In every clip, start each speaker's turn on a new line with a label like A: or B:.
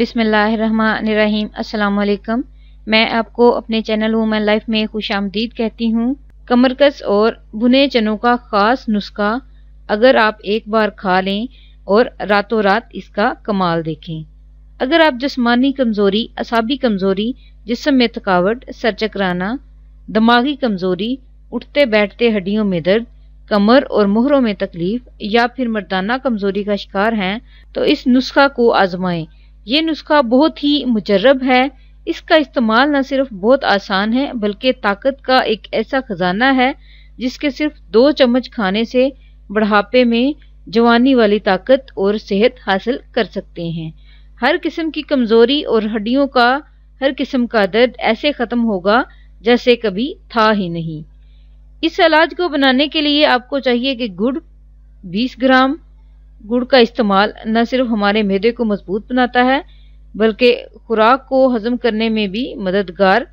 A: बिसमीम अल्लाम मैं आपको अपने चैनल वुमेन लाइफ में खुश आमदीद कहती हूँ कमरकस और भुने चनों का ख़ास नुस्खा अगर आप एक बार खा लें और रातों रात इसका कमाल देखें अगर आप जस्मानी कमज़ोरी असाबी कमज़ोरी जिसम में थकावट सर चकराना दिमागी कमज़ोरी उठते बैठते हड्डियों में दर्द कमर और मोहरों में तकलीफ या फिर मर्दाना कमज़ोरी का शिकार हैं तो इस नुस्खा को आजमाएं ये नुस्खा बहुत ही मुजरब है इसका इस्तेमाल न सिर्फ बहुत आसान है बल्कि ताकत का एक ऐसा खजाना है जिसके सिर्फ दो चम्मच खाने से बढ़ापे में जवानी वाली ताकत और सेहत हासिल कर सकते हैं हर किस्म की कमजोरी और हड्डियों का हर किस्म का दर्द ऐसे ख़त्म होगा जैसे कभी था ही नहीं इस इलाज को बनाने के लिए आपको चाहिए कि गुड़ 20 ग्राम गुड़ का इस्तेमाल न सिर्फ हमारे मैदे को मजबूत बनाता है बल्कि खुराक को हजम करने में भी मददगार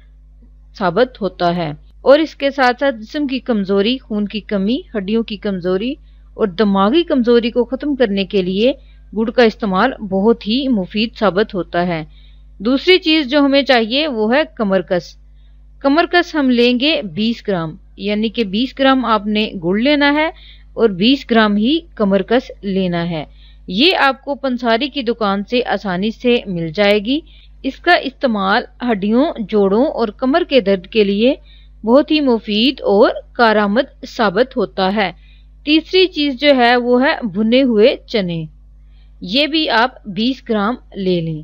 A: साबित होता है और इसके साथ साथ जिसम की कमज़ोरी खून की कमी हड्डियों की कमज़ोरी और दिमागी कमज़ोरी को ख़त्म करने के लिए गुड़ का इस्तेमाल बहुत ही मुफीद साबित होता है दूसरी चीज़ जो हमें चाहिए वो है कमरकस कमरकस हम लेंगे 20 ग्राम यानी कि 20 ग्राम आपने गुड़ लेना है और 20 ग्राम ही कमरकस लेना है ये आपको पंसारी की दुकान से आसानी से मिल जाएगी इसका इस्तेमाल हड्डियों जोड़ों और कमर के दर्द के लिए बहुत ही मुफीद और कारामद साबित होता है तीसरी चीज़ जो है वो है भुने हुए चने ये भी आप 20 ग्राम ले लें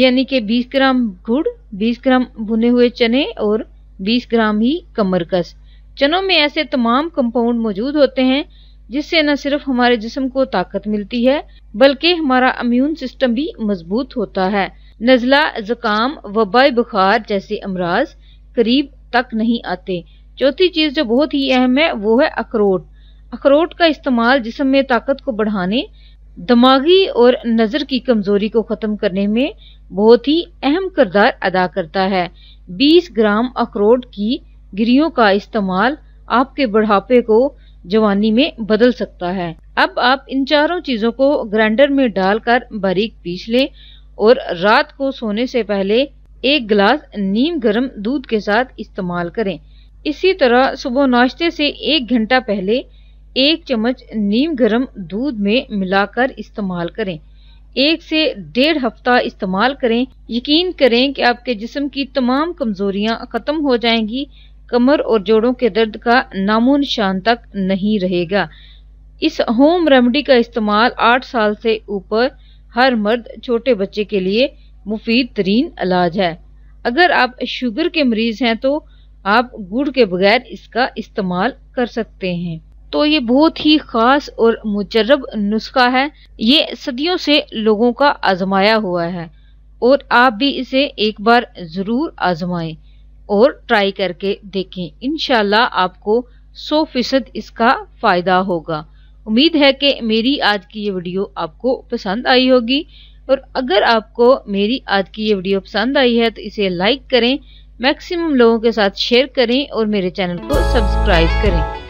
A: यानी कि 20 ग्राम गुड़ 20 ग्राम भुने हुए चने और 20 ग्राम ही कमरकस चनों में ऐसे तमाम कंपाउंड मौजूद होते हैं जिससे न सिर्फ हमारे जिस्म को ताकत मिलती है बल्कि हमारा इम्यून सिस्टम भी मजबूत होता है नज़ला ज़ुकाम वबाई बुखार जैसे अमराज करीब तक नहीं आते चौथी चीज़ जो बहुत ही अहम है वो है अखरोट अखरोट का इस्तेमाल जिसम में ताकत को बढ़ाने दिमागी और नज़र की कमज़ोरी को ख़त्म करने में बहुत ही अहम किरदार अदा करता है 20 ग्राम अखरोट की गिरियों का इस्तेमाल आपके बढ़ापे को जवानी में बदल सकता है अब आप इन चारों चीजों को ग्राइंडर में डालकर बारीक पीस लें और रात को सोने से पहले एक गिलास नीम गर्म दूध के साथ इस्तेमाल करें इसी तरह सुबह नाश्ते से एक घंटा पहले एक चम्मच नीम गर्म दूध में मिलाकर इस्तेमाल करें एक से डेढ़ हफ्ता इस्तेमाल करें यकीन करें कि आपके जिस्म की तमाम कमजोरियां खत्म हो जाएंगी कमर और जोड़ों के दर्द का नामो निशान तक नहीं रहेगा इस होम रेमेडी का इस्तेमाल आठ साल से ऊपर हर मर्द छोटे बच्चे के लिए मुफीद तरीन इलाज है अगर आप शुगर के मरीज हैं तो आप गुड़ के बगैर इसका इस्तेमाल कर सकते हैं तो ये बहुत ही ख़ास और मुजरब नुस्खा है ये सदियों से लोगों का आजमाया हुआ है और आप भी इसे एक बार ज़रूर आजमाएं और ट्राई करके देखें इन आपको 100 फीसद इसका फ़ायदा होगा उम्मीद है कि मेरी आज की ये वीडियो आपको पसंद आई होगी और अगर आपको मेरी आज की ये वीडियो पसंद आई है तो इसे लाइक करें मैक्सिमम लोगों के साथ शेयर करें और मेरे चैनल को सब्सक्राइब करें